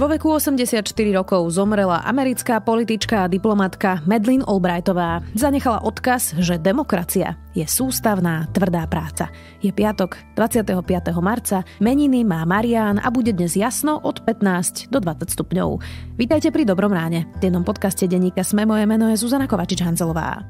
Vo veku 84 rokov zomrela americká politička a diplomatka Madeleine Albrightová. Zanechala odkaz, že demokracia je sústavná, tvrdá práca. Je piatok, 25. marca, meniny má Marián a bude dnes jasno od 15 do 20 stupňov. Vítajte pri Dobrom ráne. V jednom podcaste denníka Sme moje meno je Zuzana Kovačič-Hanzelová.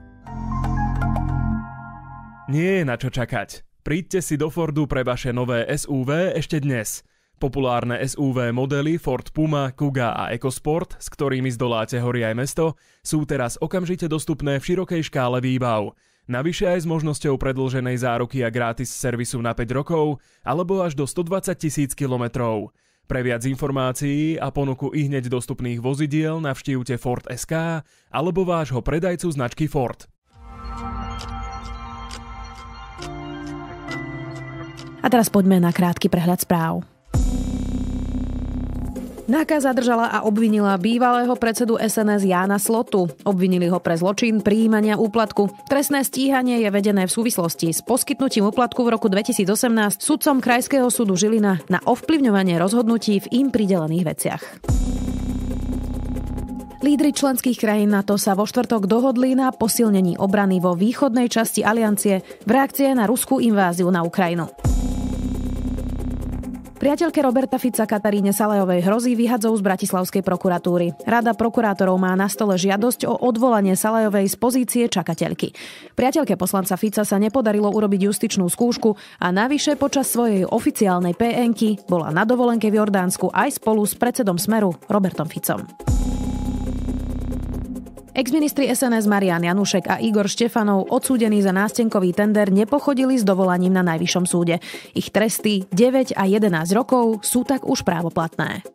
Nie je na čo čakať. Príďte si do Fordu pre vaše nové SUV ešte dnes – Populárne SUV modely Ford Puma, Kuga a EcoSport, s ktorými zdoláte hory aj mesto, sú teraz okamžite dostupné v širokej škále výbav. Navyše aj s možnosťou predlženej záruky a gratis servisu na 5 rokov alebo až do 120 tisíc kilometrov. Pre viac informácií a ponuku i hneď dostupných vozidiel navštívte Ford SK alebo vášho predajcu značky Ford. A teraz poďme na krátky prehľad správ. Náka zadržala a obvinila bývalého predsedu SNS Jána Slotu. Obvinili ho pre zločin príjmania úplatku. Trestné stíhanie je vedené v súvislosti s poskytnutím úplatku v roku 2018 sudcom Krajského súdu Žilina na ovplyvňovanie rozhodnutí v im pridelených veciach. Lídry členských krajín NATO sa vo štvrtok dohodli na posilnení obrany vo východnej časti aliancie v reakcie na ruskú inváziu na Ukrajinu. Priateľke Roberta Fica Kataríne Salajovej hrozí vyhadzov z Bratislavskej prokuratúry. Rada prokurátorov má na stole žiadosť o odvolanie Salajovej z pozície čakateľky. Priateľke poslanca Fica sa nepodarilo urobiť justičnú skúšku a navyše počas svojej oficiálnej PNky bola na dovolenke v Jordánsku aj spolu s predsedom Smeru Robertom Ficom. Exministri SNS Marian Janušek a Igor Štefanov, odsúdení za nástenkový tender, nepochodili s dovolaním na Najvyššom súde. Ich tresty 9 a 11 rokov sú tak už právoplatné.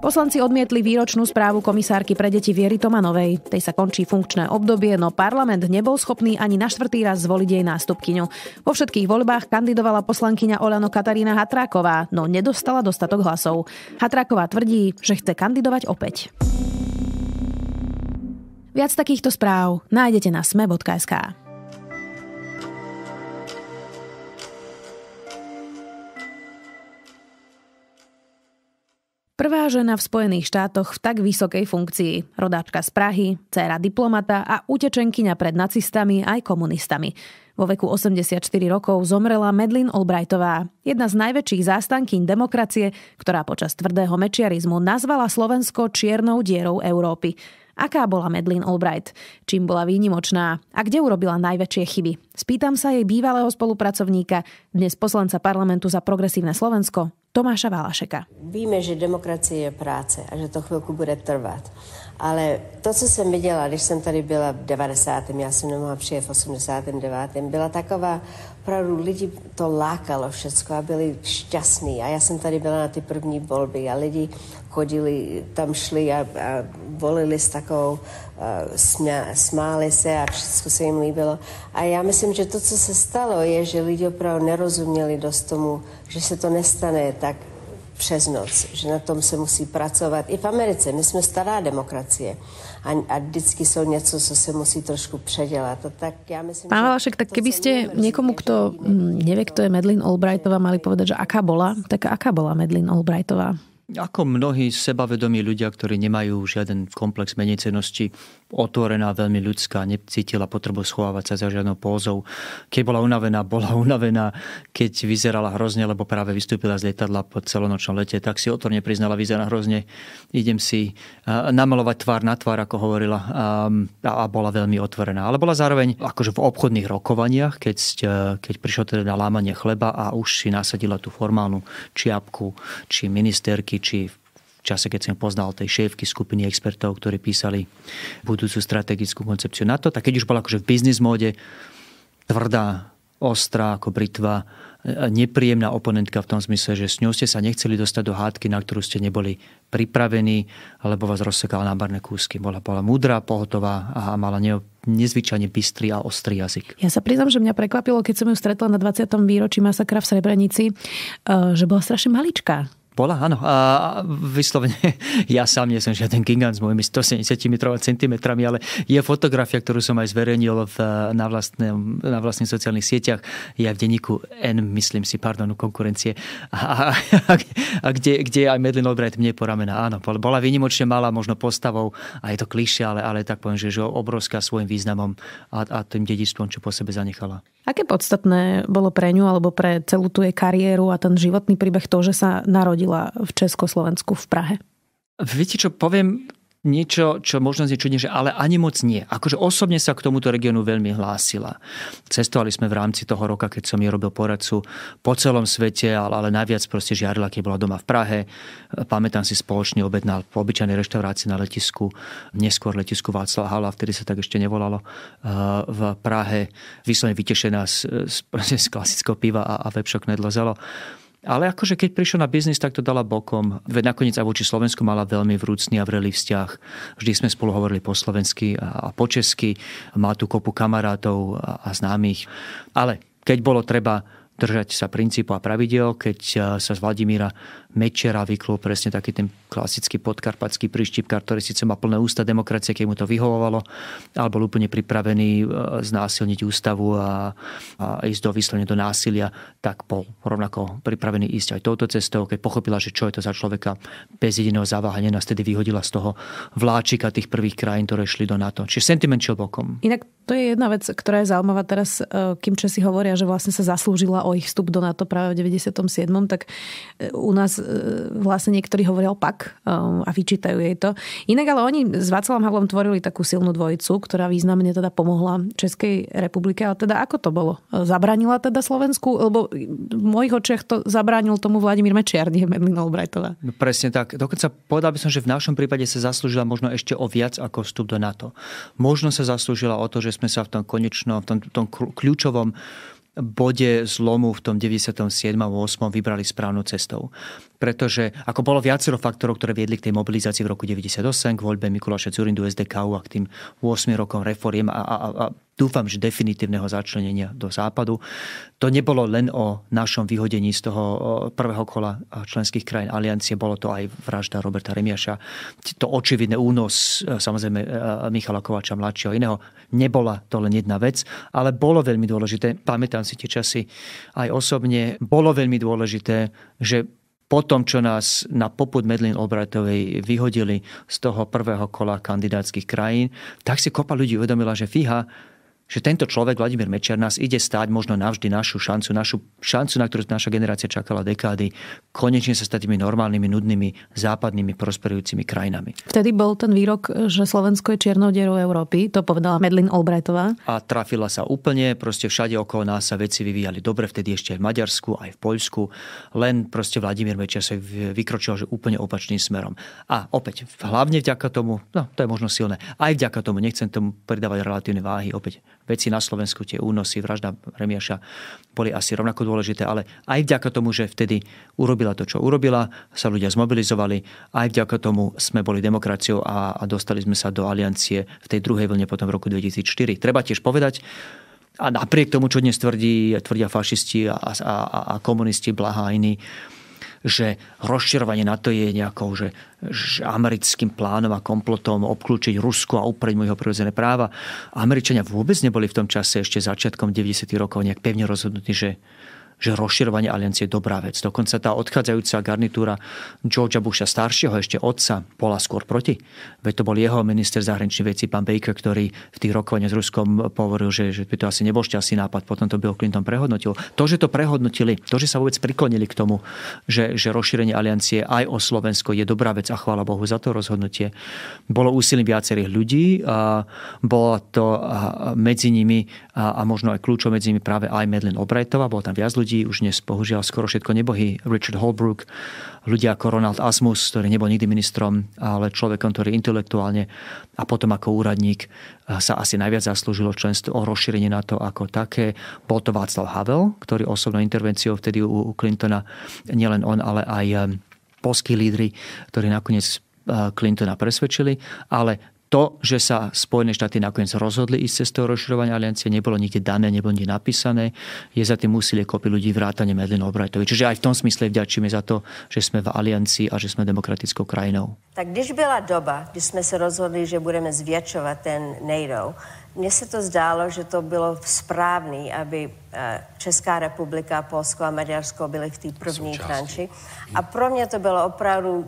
Poslanci odmietli výročnú správu komisárky pre deti Viery Tomanovej. Tej sa končí funkčné obdobie, no parlament nebol schopný ani na štvrtý raz zvoliť jej nástupkyňu. Vo všetkých voľbách kandidovala poslankyňa Olano Katarína Hatráková, no nedostala dostatok hlasov. Hatráková tvrdí, že chce kandidovať opäť. Viac takýchto správ nájdete na sme.sk. Prvá žena v Spojených štátoch v tak vysokej funkcii. Rodáčka z Prahy, dcéra diplomata a utečenkyňa pred nacistami aj komunistami. Vo veku 84 rokov zomrela Medlin Albrightová, jedna z najväčších zástankyň demokracie, ktorá počas tvrdého mečiarizmu nazvala Slovensko čiernou dierou Európy. Aká bola Medlin Albright? Čím bola výnimočná? A kde urobila najväčšie chyby? Spýtam sa jej bývalého spolupracovníka, dnes poslanca parlamentu za progresívne Slovensko, Tomáša Valašeka. Víme, že demokracie je práce a že to chvíľku bude trvať. Ale to, co jsem viděla, když jsem tady byla v 90. já jsem nemohla přijet v 89. byla taková, opravdu lidi to lákalo všecko a byli šťastní. A já jsem tady byla na ty první volby a lidi chodili, tam šli a, a volili s takovou, a, e, smě, smáli se a všechno se jim líbilo. A já myslím, že to, co se stalo, je, že lidi opravdu nerozuměli dost tomu, že se to nestane tak přes noc, že na tom se musí pracovat. I v Americe, my jsme stará demokracie a, a vždycky jsou něco, co se musí trošku předělat. A tak já myslím, Pán Valašek, tak keby ste někomu, kto nevě, kdo je Medlin mm, Albrightová, mali povedať, že aká bola, tak aká bola Medlin Albrightová? ako mnohí sebavedomí ľudia, ktorí nemajú žiaden komplex menejcenosti, otvorená, veľmi ľudská, necítila potrebu schovávať sa za žiadnou pózou. Keď bola unavená, bola unavená. Keď vyzerala hrozne, lebo práve vystúpila z lietadla po celonočnom lete, tak si otvorene priznala, vyzerá hrozne, idem si namalovať tvár na tvár, ako hovorila, a, bola veľmi otvorená. Ale bola zároveň akože v obchodných rokovaniach, keď, keď prišlo teda na lámanie chleba a už si nasadila tú formálnu čiapku, či ministerky, či v čase, keď som poznal tej šéfky skupiny expertov, ktorí písali budúcu strategickú koncepciu NATO, tak keď už bola akože v biznis móde tvrdá, ostrá ako britva, nepríjemná oponentka v tom zmysle, že s ňou ste sa nechceli dostať do hádky, na ktorú ste neboli pripravení, alebo vás rozsekala na barné kúsky. Bola, bola múdra, pohotová a mala ne, nezvyčajne bystrý a ostrý jazyk. Ja sa priznám, že mňa prekvapilo, keď som ju stretla na 20. výročí masakra v Srebrenici, eh, že bola strašne maličká bola, áno. A vyslovene, ja sám nie som žiaden gigant s mojimi 170 cm, ale je fotografia, ktorú som aj zverejnil v, na, vlastne, na vlastných sociálnych sieťach. Je aj v denníku N, myslím si, pardon, konkurencie. A, a, a, a kde, kde aj Medlin Albright mne poramená. Áno, bola výnimočne malá možno postavou a je to klišie, ale, ale tak poviem, že, že obrovská svojim významom a, a tým dedičstvom, čo po sebe zanechala. Aké podstatné bolo pre ňu alebo pre celú tú jej kariéru a ten životný príbeh to, že sa narodila narodila v Československu v Prahe. Viete čo, poviem niečo, čo možno znie čudne, že ale ani moc nie. Akože osobne sa k tomuto regiónu veľmi hlásila. Cestovali sme v rámci toho roka, keď som jej robil poradcu po celom svete, ale, ale najviac proste žiarila, keď bola doma v Prahe. Pamätám si spoločný obed na obyčajnej reštaurácii na letisku, neskôr letisku Václav Hala, vtedy sa tak ešte nevolalo, uh, v Prahe. Vyslovne vytešená z, z, z klasického piva a, a webshop nedlozelo. Ale akože keď prišiel na biznis, tak to dala bokom. Veď nakoniec aj voči Slovensku mala veľmi vrúcný a vrelý vzťah. Vždy sme spolu hovorili po slovensky a po česky. Má tu kopu kamarátov a známych. Ale keď bolo treba držať sa princípu a pravidel, keď e, sa z Vladimíra Mečera vyklul presne taký ten klasický podkarpatský príštipkár, ktorý síce má plné ústa demokracie, keď mu to vyhovovalo, alebo úplne pripravený e, znásilniť ústavu a, a ísť do výslovne do násilia, tak bol rovnako pripravený ísť aj touto cestou, keď pochopila, že čo je to za človeka bez jediného zaváhania, nás tedy vyhodila z toho vláčika tých prvých krajín, ktoré šli do NATO. Čiže sentiment šiel bokom. Inak to je jedna vec, ktorá je zaujímavá teraz, e, kým Česi hovoria, že vlastne sa zaslúžila o ich vstup do NATO práve v 97., tak e, u nás E, vlastne niektorí hovoria opak e, a vyčítajú jej to. Inak ale oni s Václavom Havlom tvorili takú silnú dvojicu, ktorá významne teda pomohla Českej republike. Ale teda ako to bolo? E, zabranila teda Slovensku? Lebo v mojich očiach to zabránil tomu Vladimír Mečiar, nie Medlina Albrightová. No presne tak. Dokonca povedal by som, že v našom prípade sa zaslúžila možno ešte o viac ako vstup do NATO. Možno sa zaslúžila o to, že sme sa v tom konečnom, v tom, tom kľúčovom bode zlomu v tom 97. 8. vybrali správnou cestou. Pretože ako bolo viacero faktorov, ktoré viedli k tej mobilizácii v roku 98, k voľbe Mikuláša Zurindu SDK a k tým 8 rokom reforiem a, a, a dúfam, že definitívneho začlenenia do západu. To nebolo len o našom vyhodení z toho prvého kola členských krajín aliancie, bolo to aj vražda Roberta Remiaša. To očividné únos, e, samozrejme, e, e, Michala Kovača mladšieho iného. Nebola to len jedna vec, ale bolo veľmi dôležité, pamätám si tie časy aj osobne, bolo veľmi dôležité, že po tom, čo nás na poput Medlin Obratovej vyhodili z toho prvého kola kandidátskych krajín, tak si kopa ľudí uvedomila, že FIHA že tento človek, Vladimír Mečiar, nás ide stáť možno navždy našu šancu, našu šancu, na ktorú naša generácia čakala dekády, konečne sa stať tými normálnymi, nudnými, západnými, prosperujúcimi krajinami. Vtedy bol ten výrok, že Slovensko je čiernou dierou Európy, to povedala Medlin Albrightová. A trafila sa úplne, proste všade okolo nás sa veci vyvíjali dobre, vtedy ešte aj v Maďarsku, aj v Poľsku, len proste Vladimír Mečiar sa vykročil, že úplne opačným smerom. A opäť, hlavne vďaka tomu, no to je možno silné, aj vďaka tomu, nechcem tomu pridávať relatívne váhy, opäť veci na Slovensku, tie únosy, vražda Remiaša, boli asi rovnako dôležité, ale aj vďaka tomu, že vtedy urobila to, čo urobila, sa ľudia zmobilizovali, aj vďaka tomu sme boli demokraciou a, a dostali sme sa do aliancie v tej druhej vlne potom v roku 2004. Treba tiež povedať, a napriek tomu, čo dnes tvrdí, tvrdia fašisti a, a, a komunisti, blaha a iní, že rozširovanie na to je nejakou že, že americkým plánom a komplotom obklúčiť Rusko a upreť mu jeho prirodzené práva. Američania vôbec neboli v tom čase ešte začiatkom 90. rokov nejak pevne rozhodnutí, že že rozširovanie aliancie je dobrá vec. Dokonca tá odchádzajúca garnitúra Georgea Busha staršieho, ešte otca, bola skôr proti. Veď to bol jeho minister zahraničných vecí, pán Baker, ktorý v tých rokovaniach s Ruskom hovoril, že, že by to asi nebol šťastný nápad. Potom to Bill Clinton prehodnotil. To, že to prehodnotili, to, že sa vôbec priklonili k tomu, že, že rozšírenie aliancie aj o Slovensko je dobrá vec a chvála Bohu za to rozhodnutie. Bolo úsilím viacerých ľudí a bola to medzi nimi a, a možno aj kľúčom medzi nimi práve aj Medlin Obrajtová, bolo tam viac ľudí, ľudí, už dnes bohužiaľ skoro všetko nebohy, Richard Holbrook, ľudia ako Ronald Asmus, ktorý nebol nikdy ministrom, ale človekom, ktorý intelektuálne a potom ako úradník eh, sa asi najviac zaslúžilo členstvo o rozšírenie na to ako také. Bol to Václav Havel, ktorý osobnou intervenciou vtedy u Clintona, nielen on, ale aj eh, polskí lídry, ktorí nakoniec eh, Clintona presvedčili, ale to, že sa Spojené štáty nakoniec rozhodli ísť cestou rozširovania aliancie, nebolo nikde dané, nebolo nikde napísané. Je za tým úsilie kopy ľudí vrátane Medlin Obrajtovi. Čiže aj v tom smysle vďačíme za to, že sme v aliancii a že sme demokratickou krajinou. Tak když byla doba, kdy jsme se rozhodli, že budeme zvětšovat ten NATO, mně se to zdálo, že to bylo správné, aby eh, Česká republika, Polsko a Maďarsko byly v té první tranči. A pro mě to bylo opravdu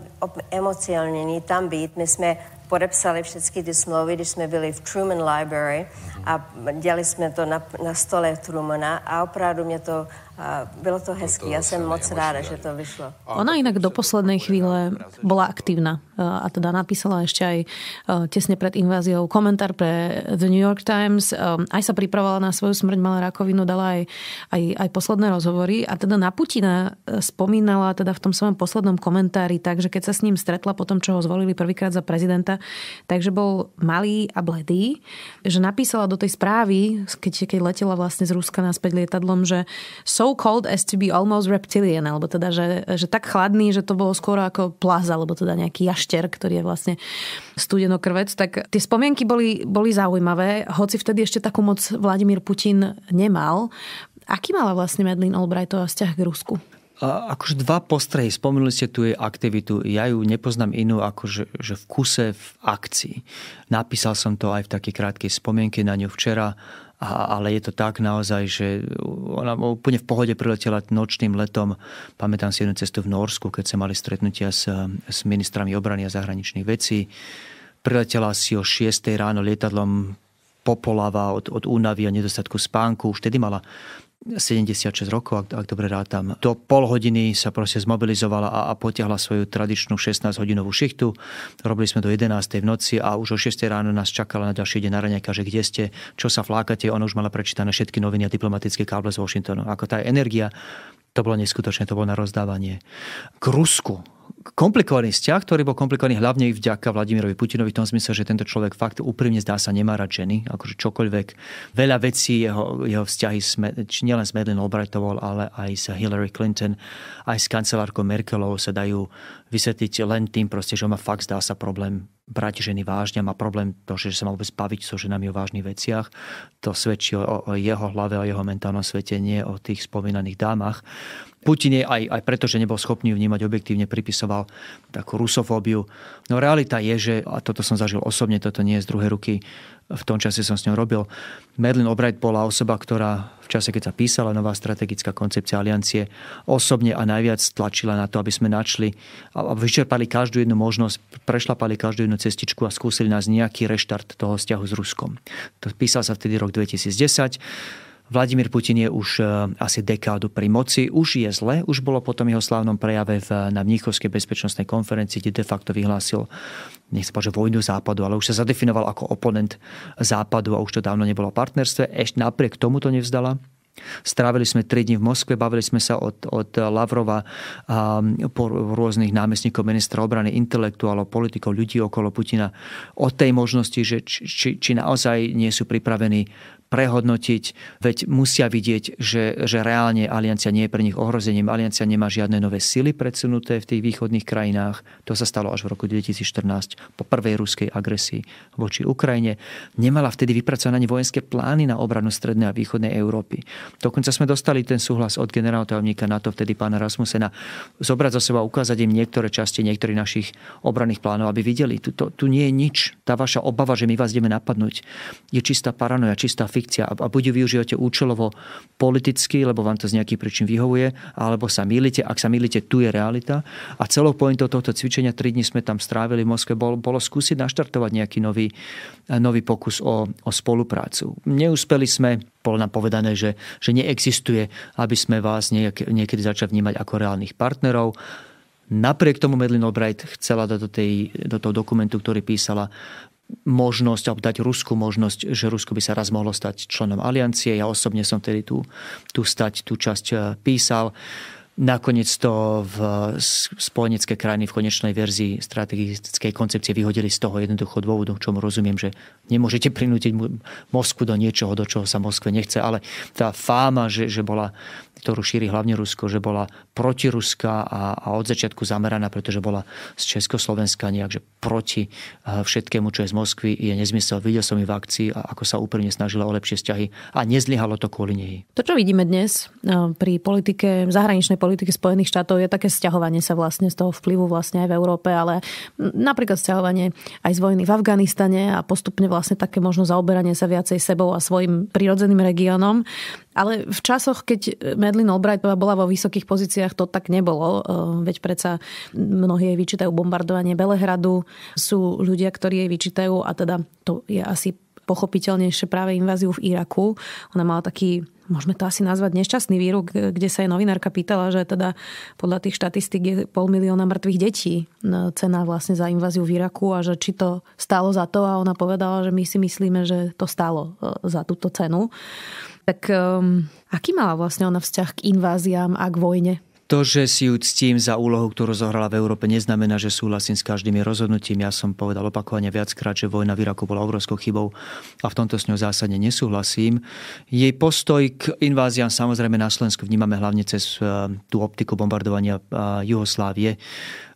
emocionálne tam být. My jsme podepsali všechny ty smlouvy, když jsme byli v Truman Library a dělali jsme to na, na stole Trumana a opravdu mě to a bylo to hezký, já jsem moc ráda, že to vyšlo. Ona inak do poslednej chvíle bola aktívna e, a teda napísala ešte aj e, tesne pred inváziou komentár pre The New York Times, e, aj sa pripravovala na svoju smrť, mala rakovinu, dala aj, aj, aj posledné rozhovory a teda na Putina spomínala teda v tom svojom poslednom komentári, takže keď sa s ním stretla po tom, čo ho zvolili prvýkrát za prezidenta, takže bol malý a bledý, že napísala do tej správy, keď, keď letela vlastne z Ruska naspäť lietadlom, že so cold as to be almost reptilian, alebo teda, že, že tak chladný, že to bolo skoro ako plaz, alebo teda nejaký jašter, ktorý je vlastne studenokrvec. Tak tie spomienky boli, boli zaujímavé, hoci vtedy ešte takú moc Vladimír Putin nemal. Aký mala vlastne Madeleine Albrightová vzťah k Rusku? akože dva postrehy. Spomenuli ste tu jej aktivitu. Ja ju nepoznám inú ako že, že v kuse v akcii. Napísal som to aj v takej krátkej spomienke na ňu včera a, ale je to tak naozaj, že ona úplne v pohode priletela nočným letom. Pamätám si jednu cestu v Norsku, keď sa mali stretnutia s, s ministrami obrany a zahraničných vecí. Priletela si o 6 ráno lietadlom popolava od, od únavy a nedostatku spánku. Už tedy mala 76 rokov, ak, ak dobre rátam. Do pol hodiny sa proste zmobilizovala a, a potiahla svoju tradičnú 16-hodinovú šichtu. Robili sme do 11. v noci a už o 6. ráno nás čakala na ďalší deň na že kde ste, čo sa flákate. Ona už mala prečítané všetky noviny a diplomatické káble z Washingtonu. Ako tá energia, to bolo neskutočné, to bolo na rozdávanie. K Rusku komplikovaný vzťah, ktorý bol komplikovaný hlavne vďaka Vladimirovi Putinovi v tom zmysle, že tento človek fakt úprimne zdá sa nemá rád ženy, akože čokoľvek. Veľa vecí jeho, jeho vzťahy sme, nielen s Madeleine Albrightovou, ale aj s Hillary Clinton, aj s kancelárkou Merkelovou sa dajú vysvetliť len tým proste, že on má fakt zdá sa problém brať ženy vážne, má problém to, že sa má vôbec baviť so ženami o vážnych veciach. To svedčí o, o jeho hlave, o jeho mentálnom svete, nie o tých spomínaných dámach. Putin je aj, aj preto, že nebol schopný vnímať objektívne, pripisoval takú rusofóbiu. No realita je, že, a toto som zažil osobne, toto nie je z druhej ruky, v tom čase som s ňou robil, Madeleine Albright bola osoba, ktorá v čase, keď sa písala nová strategická koncepcia aliancie, osobne a najviac tlačila na to, aby sme našli a vyčerpali každú jednu možnosť, prešlapali každú jednu cestičku a skúsili nás nejaký reštart toho vzťahu s Ruskom. To písal sa vtedy rok 2010. Vladimír Putin je už e, asi dekádu pri moci, už je zle, už bolo potom jeho slávnom prejave v, na Mníchovskej bezpečnostnej konferencii, kde de facto vyhlásil, nech sa povedať, vojnu západu, ale už sa zadefinoval ako oponent západu a už to dávno nebolo v partnerstve. Ešte napriek tomu to nevzdala. Strávili sme 3 dní v Moskve, bavili sme sa od, od Lavrova a, po rôznych námestníkov ministra obrany, intelektuálov, politikov, ľudí okolo Putina o tej možnosti, že či, či naozaj nie sú pripravení prehodnotiť, veď musia vidieť, že, že reálne Aliancia nie je pre nich ohrozením. Aliancia nemá žiadne nové sily predsunuté v tých východných krajinách. To sa stalo až v roku 2014 po prvej ruskej agresii voči Ukrajine. Nemala vtedy vypracované vojenské plány na obranu strednej a východnej Európy. Dokonca sme dostali ten súhlas od generálneho tajomníka NATO, vtedy pána Rasmusena, zobrať za seba, ukázať im niektoré časti niektorých našich obranných plánov, aby videli, tu, to, tu nie je nič. Tá vaša obava, že my vás ideme napadnúť, je čistá paranoja, čistá fikcia fikcia a buď ju využívate účelovo politicky, lebo vám to z nejakých príčin vyhovuje, alebo sa mýlite. Ak sa mýlite, tu je realita. A celou pointou tohto cvičenia, 3 dní sme tam strávili v Moskve, bolo, bolo skúsiť naštartovať nejaký nový, nový pokus o, o spoluprácu. Neúspeli sme, bolo nám povedané, že, že neexistuje, aby sme vás niek- niekedy začali vnímať ako reálnych partnerov. Napriek tomu Madeleine Albright chcela do, tej, do toho dokumentu, ktorý písala, možnosť, alebo dať Rusku možnosť, že Rusko by sa raz mohlo stať členom aliancie. Ja osobne som tedy tu, stať, tú časť e, písal. Nakoniec to v spojenecké krajiny v konečnej verzii strategickej koncepcie vyhodili z toho jednoducho dôvodu, čomu rozumiem, že nemôžete prinútiť Moskvu do niečoho, do čoho sa Moskve nechce, ale tá fáma, že, že bola, ktorú šíri hlavne Rusko, že bola protiruská a, a od začiatku zameraná, pretože bola z Československa že proti e, všetkému, čo je z Moskvy, je nezmysel. Videl som ju v akcii a ako sa úprimne snažila o lepšie vzťahy a nezlyhalo to kvôli nej. To, čo vidíme dnes e, pri politike, zahraničnej politiky Spojených štátov je také sťahovanie sa vlastne z toho vplyvu vlastne aj v Európe, ale napríklad sťahovanie aj z vojny v Afganistane a postupne vlastne také možno zaoberanie sa viacej sebou a svojim prirodzeným regiónom. Ale v časoch, keď Medlin Albrightová bola vo vysokých pozíciách, to tak nebolo. Ehm, veď predsa mnohí jej vyčítajú bombardovanie Belehradu. Sú ľudia, ktorí jej vyčítajú a teda to je asi pochopiteľnejšie práve inváziu v Iraku. Ona mala taký môžeme to asi nazvať nešťastný výrok, kde sa aj novinárka pýtala, že teda podľa tých štatistík je pol milióna mŕtvych detí no, cena vlastne za inváziu v Iraku a že či to stálo za to a ona povedala, že my si myslíme, že to stálo e, za túto cenu. Tak um, aký mala vlastne ona vzťah k inváziám a k vojne? To, že si ju ctím za úlohu, ktorú zohrala v Európe, neznamená, že súhlasím s každým rozhodnutím. Ja som povedal opakovane viackrát, že vojna v Iraku bola obrovskou chybou a v tomto s ňou zásadne nesúhlasím. Jej postoj k inváziám samozrejme na Slovensku vnímame hlavne cez eh, tú optiku bombardovania eh, Juhoslávie.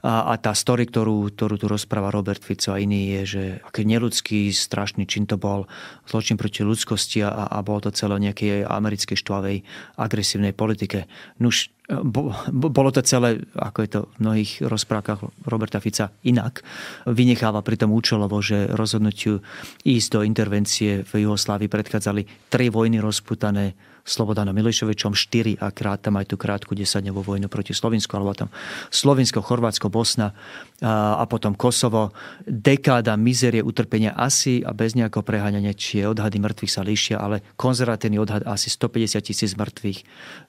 A, a tá story, ktorú, ktorú tu rozpráva Robert Fico a iný, je, že aký neludský, strašný čin to bol, zločin proti ľudskosti a, a bolo to celé nejakej americkej štvavej agresívnej politike. Nuž, bo, bo, bolo to celé, ako je to v mnohých rozprávkach Roberta Fica, inak. Vynecháva pri tom účelovo, že rozhodnutiu ísť do intervencie v Jugoslávii predchádzali tri vojny rozputané Slobodanom Miliševičom 4 a krát tam aj tú krátku 10-dňovú vojnu proti Slovensku, alebo tam Slovensko, Chorvátsko, Bosna a, a potom Kosovo. Dekáda mizerie, utrpenia asi a bez nejakého preháňania, či odhady mŕtvych sa líšia, ale konzervatívny odhad asi 150 tisíc mŕtvych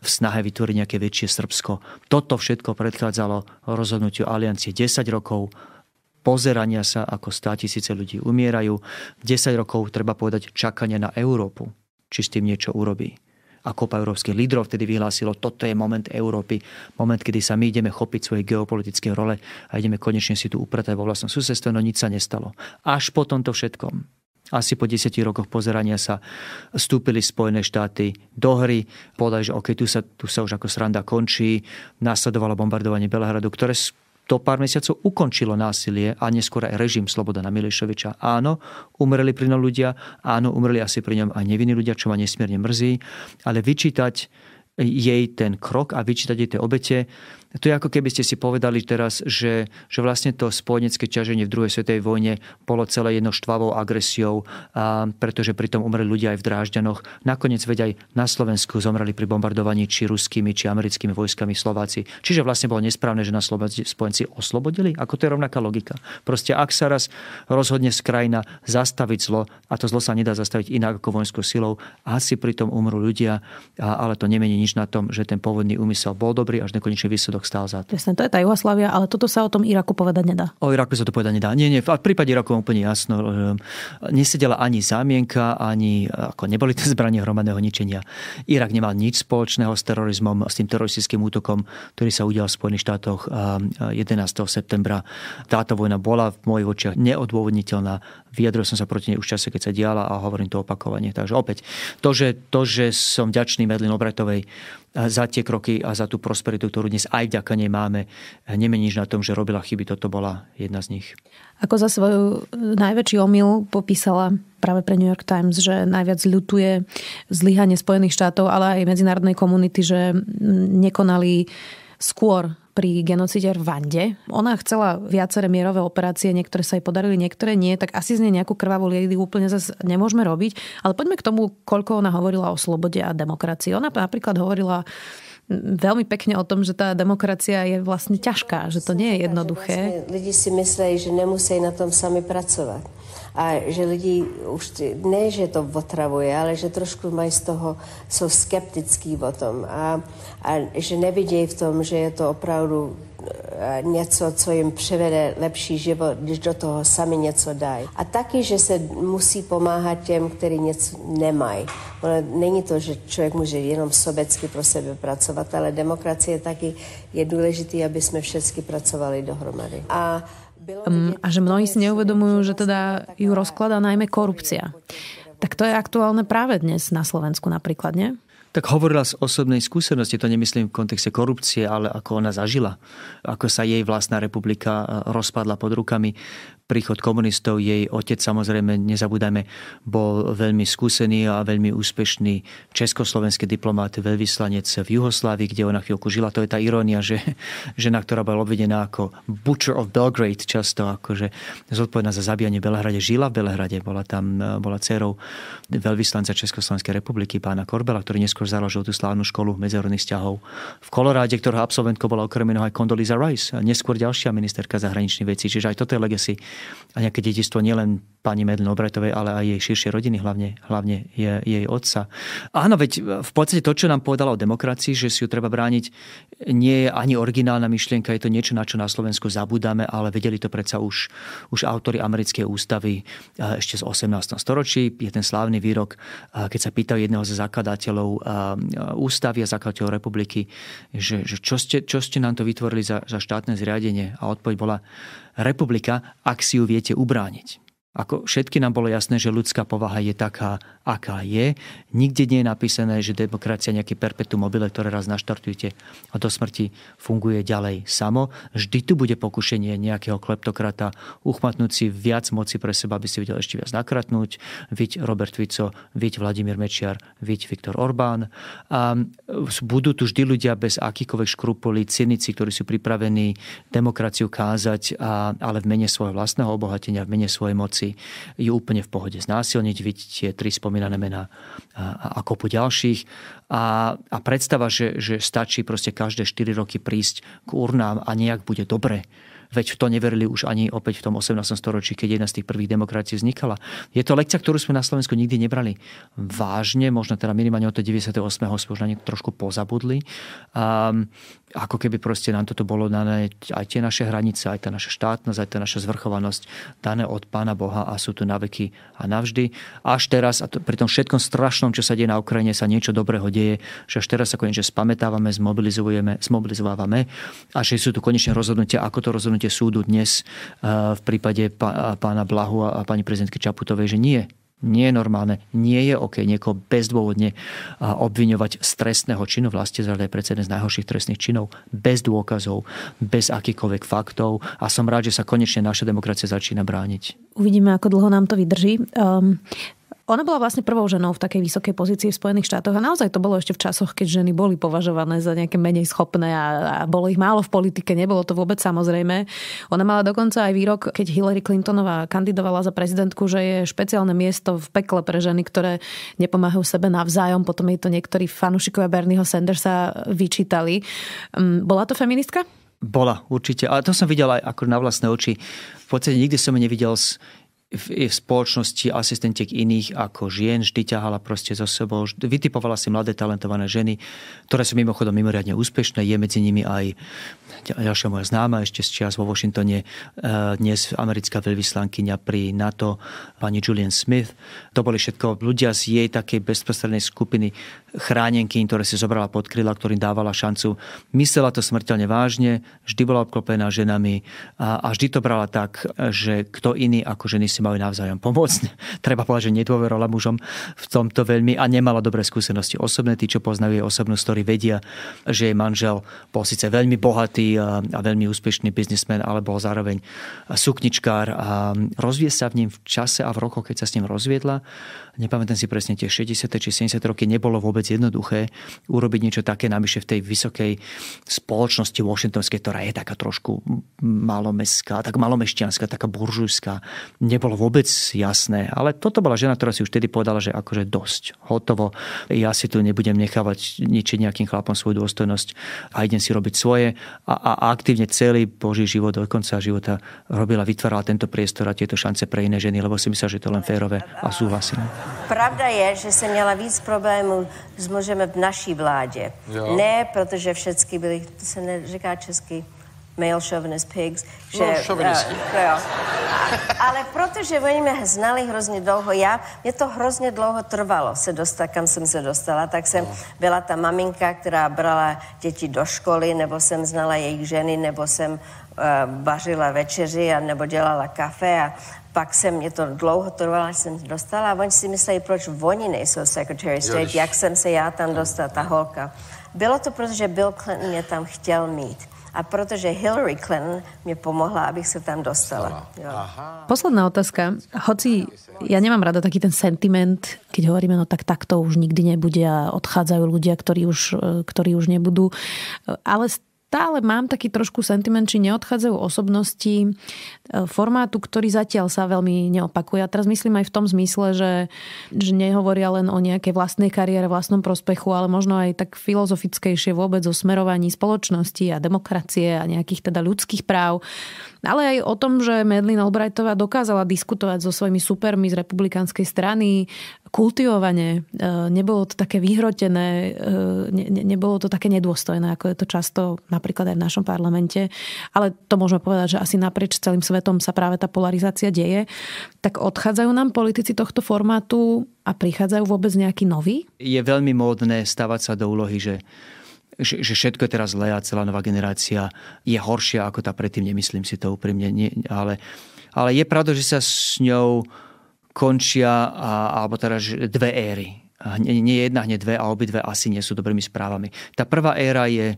v snahe vytvoriť nejaké väčšie Srbsko. Toto všetko predchádzalo rozhodnutiu aliancie 10 rokov pozerania sa, ako stá tisíce ľudí umierajú. 10 rokov, treba povedať, čakania na Európu, či s tým niečo urobí a kopa európskych lídrov vtedy vyhlásilo, toto je moment Európy, moment, kedy sa my ideme chopiť svoje geopolitické role a ideme konečne si tu upratať vo vlastnom susedstve, no nič sa nestalo. Až po tomto všetkom asi po desiatich rokoch pozerania sa vstúpili Spojené štáty do hry. Povedali, že OK, tu sa, tu sa už ako sranda končí. Nasledovalo bombardovanie Belehradu, ktoré to pár mesiacov ukončilo násilie a neskôr aj režim sloboda na Milešoviča. Áno, umreli pri ňom ľudia, áno, umreli asi pri ňom aj nevinní ľudia, čo ma nesmierne mrzí, ale vyčítať jej ten krok a vyčítať jej tie obete. To je ako keby ste si povedali teraz, že, že vlastne to spojenecké ťaženie v druhej svetovej vojne bolo celé jedno štvavou agresiou, a, pretože pritom umreli ľudia aj v Drážďanoch. Nakoniec veď aj na Slovensku zomreli pri bombardovaní či ruskými, či americkými vojskami Slováci. Čiže vlastne bolo nesprávne, že na Slovensku spojenci oslobodili. Ako to je rovnaká logika. Proste ak sa raz rozhodne z krajina zastaviť zlo, a to zlo sa nedá zastaviť inak ako vojenskou silou, asi pritom umrú ľudia, a, ale to nemení nič na tom, že ten pôvodný úmysel bol dobrý až nekonečný výsledok stál za to. Jasne, to je tá Jugoslavia, ale toto sa o tom Iraku povedať nedá. O Iraku sa to povedať nedá. Nie, nie, v prípade Iraku je úplne jasno. E, nesedela ani zámienka, ani ako neboli to zbranie hromadného ničenia. Irak nemal nič spoločného s terorizmom, s tým teroristickým útokom, ktorý sa udial v Spojených štátoch 11. septembra. Táto vojna bola v mojich očiach neodôvodniteľná vyjadril som sa proti nej už čase, keď sa diala a hovorím to opakovane. Takže opäť, to, že, to, že som ďačný Medlin Obratovej za tie kroky a za tú prosperitu, ktorú dnes aj vďaka nej máme, nemeníš na tom, že robila chyby, toto bola jedna z nich. Ako za svoj najväčší omyl popísala práve pre New York Times, že najviac ľutuje zlyhanie Spojených štátov, ale aj medzinárodnej komunity, že nekonali skôr pri genocíde v Vande. Ona chcela viaceré mierové operácie, niektoré sa jej podarili, niektoré nie, tak asi z nej nejakú krvavú liedy úplne zase nemôžeme robiť. Ale poďme k tomu, koľko ona hovorila o slobode a demokracii. Ona napríklad hovorila veľmi pekne o tom, že tá demokracia je vlastne ťažká, že to nie je jednoduché. Vlastne lidi si myslí, že nemusí na tom sami pracovať a že lidi už ne, že to otravuje, ale že trošku mají z toho, jsou skeptický o tom a, a že nevidějí v tom, že je to opravdu e, něco, co jim převede lepší život, když do toho sami něco dají. A taky, že se musí pomáhat těm, kteří něco nemají. Ale není to, že člověk může jenom sobecky pro sebe pracovat, ale demokracie taky je důležitý, aby jsme všichni pracovali dohromady. A a že mnohí si neuvedomujú, že teda ju rozkladá najmä korupcia. Tak to je aktuálne práve dnes na Slovensku napríklad, nie? Tak hovorila z osobnej skúsenosti, to nemyslím v kontexte korupcie, ale ako ona zažila, ako sa jej vlastná republika eh, rozpadla pod rukami príchod komunistov, jej otec samozrejme, nezabúdajme, bol veľmi skúsený a veľmi úspešný československý diplomát, veľvyslanec v Juhoslávii, kde ona chvíľku žila. To je tá irónia, že žena, ktorá bola obvedená ako Butcher of Belgrade, často akože zodpovedná za zabíjanie Belehrade, žila v Belehrade, bola tam, bola dcerou veľvyslanca Československej republiky pána Korbela, ktorý neskôr založil tú slávnu školu medzirodných vzťahov v Koloráde, ktorého absolventko bola okrem iného aj Condoleezza Rice, a neskôr ďalšia ministerka zahraničných vecí. Čiže aj toto je legacy a nejaké dedičstvo nielen pani Medlin Obrajtovej, ale aj jej širšie rodiny, hlavne, hlavne jej, jej otca. Áno, veď v podstate to, čo nám povedala o demokracii, že si ju treba brániť, nie je ani originálna myšlienka, je to niečo, na čo na Slovensku zabudáme, ale vedeli to predsa už, už autory americkej ústavy eh, ešte z 18. storočí. Je ten slávny výrok, eh, keď sa pýtal jedného z zakladateľov eh, ústavy a zakladateľov republiky, že, že čo, ste, čo ste nám to vytvorili za, za štátne zriadenie? A odpoveď bola republika, ak si ju viete ubrániť. Ako všetky nám bolo jasné, že ľudská povaha je taká, aká je. Nikde nie je napísané, že demokracia nejaký perpetuum mobile, ktoré raz naštartujete a do smrti funguje ďalej samo. Vždy tu bude pokušenie nejakého kleptokrata uchmatnúť si viac moci pre seba, aby si vedel ešte viac nakratnúť. Viť Robert Vico, viť Vladimír Mečiar, viť Viktor Orbán. A e, budú tu vždy ľudia bez akýkoľvek škrupulí, cynici, ktorí sú pripravení demokraciu kázať, a, ale v mene svojho vlastného obohatenia, v mene svojej moci si ju úplne v pohode znásilniť. Vidíte tri spomínané mená a, a kopu ďalších. A, a predstava, že, že stačí proste každé 4 roky prísť k urnám a nejak bude dobre, Veď v to neverili už ani opäť v tom 18. storočí, keď jedna z tých prvých demokracií vznikala. Je to lekcia, ktorú sme na Slovensku nikdy nebrali vážne, možno teda minimálne od 98. sme už na ne trošku pozabudli. Um, ako keby proste nám toto bolo dané aj tie naše hranice, aj tá naša štátnosť, aj tá naša zvrchovanosť dané od Pána Boha a sú tu na veky a navždy. Až teraz, a to, pri tom všetkom strašnom, čo sa deje na Ukrajine, sa niečo dobrého deje, že až teraz sa konečne spametávame, zmobilizujeme, zmobilizovávame a že sú tu konečne rozhodnutia, ako to rozhodnutie rozhodnutie súdu dnes eh, v prípade pána Blahu a pani prezidentky Čaputovej, že nie, nie je normálne, nie je OK niekoho bezdôvodne eh, obviňovať z trestného činu. Vlastne zrada je z najhorších trestných činov bez dôkazov, bez akýkoľvek faktov a som rád, že sa konečne naša demokracia začína brániť. Uvidíme, ako dlho nám to vydrží. Um, ona bola vlastne prvou ženou v takej vysokej pozícii v Spojených štátoch a naozaj to bolo ešte v časoch, keď ženy boli považované za nejaké menej schopné a, a bolo ich málo v politike, nebolo to vôbec samozrejme. Ona mala dokonca aj výrok, keď Hillary Clintonová kandidovala za prezidentku, že je špeciálne miesto v pekle pre ženy, ktoré nepomáhajú sebe navzájom. Potom jej to niektorí fanúšikovia Bernieho Sandersa vyčítali. Mm, bola to feministka? Bola, určite. Ale to som videl aj ako na vlastné oči. V podstate nikdy som ju nevidel s v, v spoločnosti asistentiek iných ako žien, vždy ťahala proste so sebou, vytipovala si mladé talentované ženy, ktoré sú mimochodom mimoriadne úspešné, je medzi nimi aj ďalšia moja známa ešte z čias vo Washingtone, eh, dnes americká veľvyslankyňa pri NATO, pani Julian Smith. To boli všetko ľudia z jej takej bezprostrednej skupiny chránenky, ktoré si zobrala pod kryla, ktorým dávala šancu. Myslela to smrteľne vážne, vždy bola obklopená ženami a, a vždy to brala tak, že kto iný ako ženy si majú navzájom pomôcť. Treba povedať, že nedôverovala mužom v tomto veľmi a nemala dobré skúsenosti osobné. Tí, čo poznajú jej osobnú story, vedia, že jej manžel bol síce veľmi bohatý, bohatý a, veľmi úspešný biznismen, alebo zároveň sukničkár a rozvie sa v ním v čase a v rokoch, keď sa s ním rozviedla. Nepamätám si presne tie 60. či 70. roky, nebolo vôbec jednoduché urobiť niečo také navyše v tej vysokej spoločnosti washingtonskej, ktorá je taká trošku malomestská, tak malomešťanská, taká buržujská. Nebolo vôbec jasné, ale toto bola žena, ktorá si už vtedy povedala, že akože dosť, hotovo, ja si tu nebudem nechávať ničiť nejakým chlapom svoju dôstojnosť a idem si robiť svoje a, a aktívne celý Boží život do konca života robila, vytvárala tento priestor a tieto šance pre iné ženy, lebo si myslela, že to je len férové a súhlasím. Pravda je, že som měla víc problémů s mužem v naší vládě. Jo. Ne, protože všetky byli, to se neříká česky, male chauvinist pigs. Že, no, Uh, jo. Ale protože oni mě znali hrozně dlouho, já, mě to hrozně dlouho trvalo se dostat, kam jsem se dostala, tak jsem no. byla ta maminka, která brala děti do školy, nebo jsem znala jejich ženy, nebo jsem uh, vařila večeři, a, nebo dělala kafe a pak jsem, mě to dlouho trvalo, až jsem dostala a oni si mysleli, proč oni nejsou secretary state, Jež. jak jsem se já tam no. dostala, ta holka. Bylo to proto, že Bill Clinton mě tam chtěl mít a protože Hillary Clinton mi pomohla, abych se tam dostala. Jo. Posledná otázka. Hoci ja nemám rada taký ten sentiment, keď hovoríme, no tak takto už nikdy nebude a odchádzajú ľudia, ktorí už, e, ktorí už nebudú. E, ale stále mám taký trošku sentiment, či neodchádzajú osobnosti e, formátu, ktorý zatiaľ sa veľmi neopakuje. A teraz myslím aj v tom zmysle, že, že nehovoria len o nejakej vlastnej kariére, vlastnom prospechu, ale možno aj tak filozofickejšie vôbec o smerovaní spoločnosti a demokracie a nejakých teda ľudských práv. Ale aj o tom, že Medlin Albrightová dokázala diskutovať so svojimi supermi z republikánskej strany, e, kultivovanie, e, nebolo to také vyhrotené, e, nebolo to také nedôstojné, ako je to často napríklad aj v našom parlamente, ale to môžeme povedať, že asi naprieč celým svetom sa práve tá polarizácia deje, tak odchádzajú nám politici tohto formátu a prichádzajú vôbec nejakí noví? Je veľmi módne stavať sa do úlohy, že že, že všetko je teraz zlé a celá nová generácia je horšia ako tá predtým, nemyslím si to úprimne, nie, ale, ale je pravda, že sa s ňou končia, a, alebo teda dve éry. Nie, nie jedna, hneď dve a obidve asi nie sú dobrými správami. Tá prvá éra je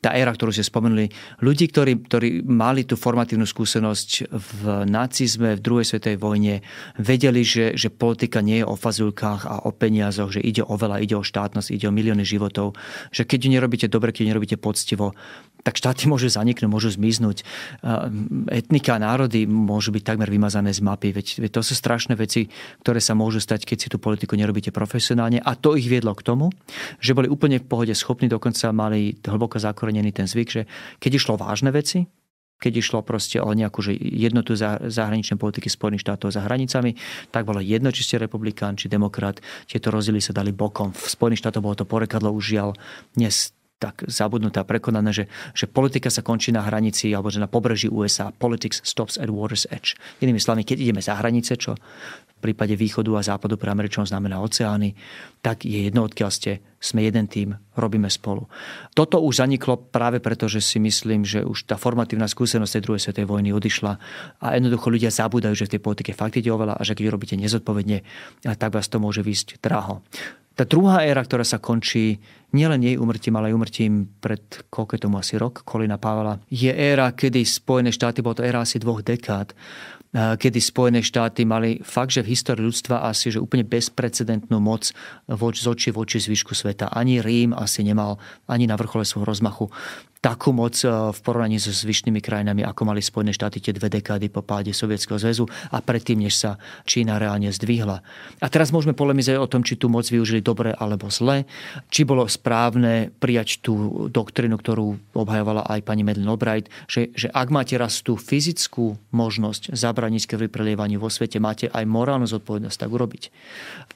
tá éra, ktorú ste spomenuli, ľudí, ktorí, ktorí mali tú formatívnu skúsenosť v nacizme, v druhej svetovej vojne, vedeli, že, že politika nie je o fazulkách a o peniazoch, že ide o veľa, ide o štátnosť, ide o milióny životov, že keď ju nerobíte dobre, keď ju nerobíte poctivo, tak štáty môžu zaniknúť, môžu zmiznúť. Ehm, etnika, národy môžu byť takmer vymazané z mapy. Veď, veď to sú strašné veci, ktoré sa môžu stať, keď si tú politiku nerobíte profesionálne. A to ich viedlo k tomu, že boli úplne v pohode schopní, dokonca mali hlboko zákonné zakorenený ten zvyk, že keď išlo vážne veci, keď išlo proste o nejakú že jednotu zahraničnej politiky Spojených štátov za hranicami, tak bolo jedno, či ste republikán, či demokrat. Tieto rozdiely sa dali bokom. V Spojených štátoch bolo to porekadlo už žiaľ dnes tak a prekonané, že, že politika sa končí na hranici alebo že na pobreží USA. Politics stops at water's edge. Inými slovami, keď ideme za hranice, čo v prípade východu a západu pre Američanov znamená oceány, tak je jedno, odkiaľ ste, sme jeden tým, robíme spolu. Toto už zaniklo práve preto, že si myslím, že už tá formatívna skúsenosť tej druhej svetovej vojny odišla a jednoducho ľudia zabúdajú, že v tej politike fakt ide oveľa a že keď robíte nezodpovedne, tak vás to môže výsť draho. Tá druhá éra, ktorá sa končí nielen jej umrtím, ale aj umrtím pred koľko tomu asi rok, Kolina Pavla, je éra, kedy Spojené štáty, bolo to éra asi dvoch dekád, eh, kedy Spojené štáty mali fakt, že v histórii ľudstva asi že úplne bezprecedentnú moc voč, z voči zvyšku sveta. Ani Rím asi nemal, ani na vrchole svojho rozmachu takú moc eh, v porovnaní so zvyšnými krajinami, ako mali Spojené štáty tie dve dekády po páde Sovietskeho zväzu a predtým, než sa Čína reálne zdvihla. A teraz môžeme polemizovať o tom, či tú moc využili dobre alebo zle, či bolo správne prijať tú doktrínu, ktorú obhajovala aj pani Madeleine Albright, že, že ak máte raz tú fyzickú možnosť zabraniť krvi prelievaniu vo svete, máte aj morálnu zodpovednosť tak urobiť.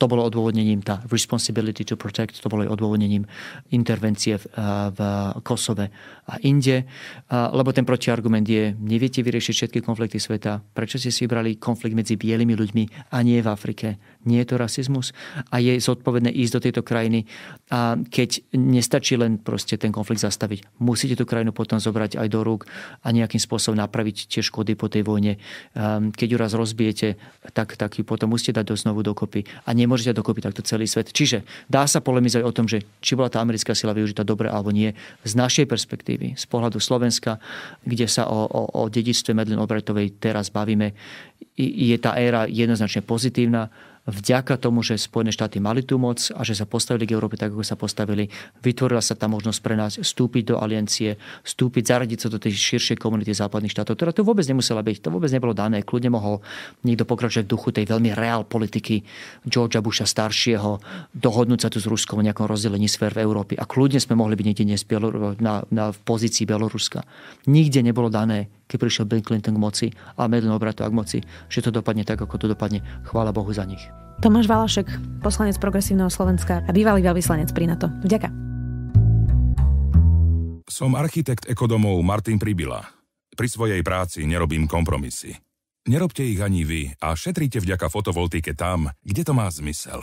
To bolo odôvodnením tá responsibility to protect, to bolo aj odôvodnením intervencie v, eh, v Kosove a inde, lebo ten protiargument je, neviete vyriešiť všetky konflikty sveta, prečo ste si vybrali konflikt medzi bielými ľuďmi a nie v Afrike? Nie je to rasizmus a je zodpovedné ísť do tejto krajiny a keď nestačí len proste ten konflikt zastaviť, musíte tú krajinu potom zobrať aj do rúk a nejakým spôsobom napraviť tie škody po tej vojne. Ehm, keď ju raz rozbijete, tak, tak ju potom musíte dať do znovu dokopy a nemôžete dokopy takto celý svet. Čiže dá sa polemizovať o tom, že či bola tá americká sila využitá dobre alebo nie. Z našej perspektívy perspektívy. Z pohľadu Slovenska, kde sa o, o, o dedictve Medlin Obratovej teraz bavíme, je tá éra jednoznačne pozitívna vďaka tomu, že Spojené štáty mali tú moc a že sa postavili k Európe tak, ako sa postavili, vytvorila sa tá možnosť pre nás vstúpiť do aliancie, vstúpiť, zaradiť sa do tej širšej komunity západných štátov, ktorá tu vôbec nemusela byť, to vôbec nebolo dané. Kľudne mohol niekto pokračovať v duchu tej veľmi reál politiky George Busha staršieho, dohodnúť sa tu s Ruskom o nejakom rozdelení sfér v Európe. A kľudne sme mohli byť niekde dnes na, na, v pozícii Bieloruska. Nikde nebolo dané, keď prišiel Bill Clinton k moci a Medlin obratová k moci, že to dopadne tak, ako to dopadne. Chvála Bohu za nich. Tomáš Valašek, poslanec Progresívneho Slovenska a bývalý veľvyslanec pri NATO. Ďaká. Som architekt ekodomov Martin Pribila. Pri svojej práci nerobím kompromisy. Nerobte ich ani vy a šetrite vďaka fotovoltike tam, kde to má zmysel.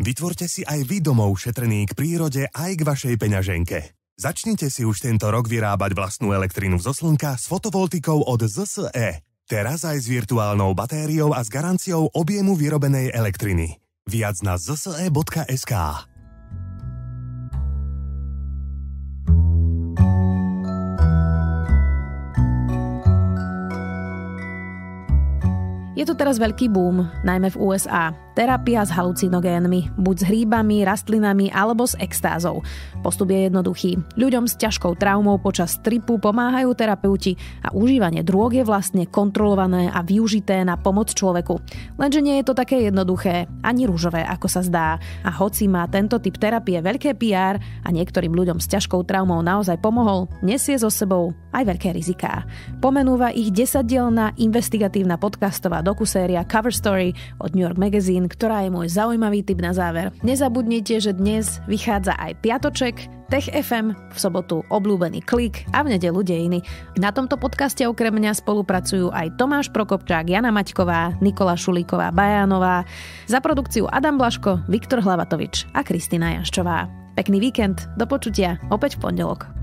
Vytvorte si aj vy domov šetrný k prírode aj k vašej peňaženke. Začnite si už tento rok vyrábať vlastnú elektrinu zo slnka s fotovoltikou od ZSE. Teraz aj s virtuálnou batériou a s garanciou objemu vyrobenej elektriny. Viac na zse.sk Je to teraz veľký boom, najmä v USA. Terapia s halucinogénmi, buď s hríbami, rastlinami alebo s extázou. Postup je jednoduchý. Ľuďom s ťažkou traumou počas tripu pomáhajú terapeuti a užívanie drog je vlastne kontrolované a využité na pomoc človeku. Lenže nie je to také jednoduché, ani rúžové, ako sa zdá. A hoci má tento typ terapie veľké PR a niektorým ľuďom s ťažkou traumou naozaj pomohol, nesie so sebou aj veľké riziká. Pomenúva ich desaddielná investigatívna podcastová dokuséria Cover Story od New York Magazine, ktorá je môj zaujímavý tip na záver. Nezabudnite, že dnes vychádza aj piatoček, Tech FM, v sobotu obľúbený klik a v nedelu dejiny. Na tomto podcaste okrem mňa spolupracujú aj Tomáš Prokopčák, Jana Maťková, Nikola Šulíková Bajánová, za produkciu Adam Blaško, Viktor Hlavatovič a Kristina Jaščová. Pekný víkend, do počutia opäť v pondelok.